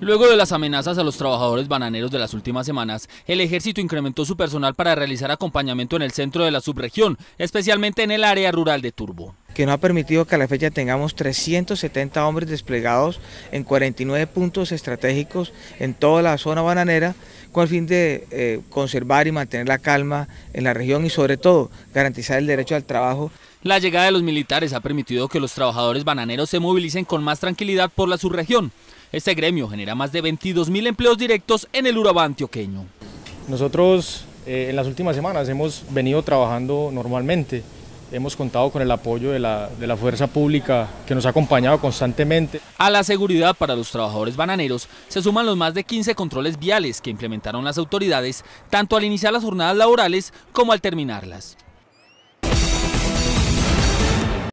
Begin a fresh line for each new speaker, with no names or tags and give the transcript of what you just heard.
Luego de las amenazas a los trabajadores bananeros de las últimas semanas, el ejército incrementó su personal para realizar acompañamiento en el centro de la subregión, especialmente en el área rural de Turbo.
Que no ha permitido que a la fecha tengamos 370 hombres desplegados en 49 puntos estratégicos en toda la zona bananera, con el fin de eh, conservar y mantener la calma en la región y sobre todo garantizar el derecho al trabajo.
La llegada de los militares ha permitido que los trabajadores bananeros se movilicen con más tranquilidad por la subregión. Este gremio genera más de 22.000 empleos directos en el Urabá antioqueño.
Nosotros eh, en las últimas semanas hemos venido trabajando normalmente. Hemos contado con el apoyo de la, de la fuerza pública que nos ha acompañado constantemente. A la
seguridad para los trabajadores bananeros se suman los más de 15 controles viales que implementaron las autoridades, tanto al iniciar las jornadas laborales como al terminarlas.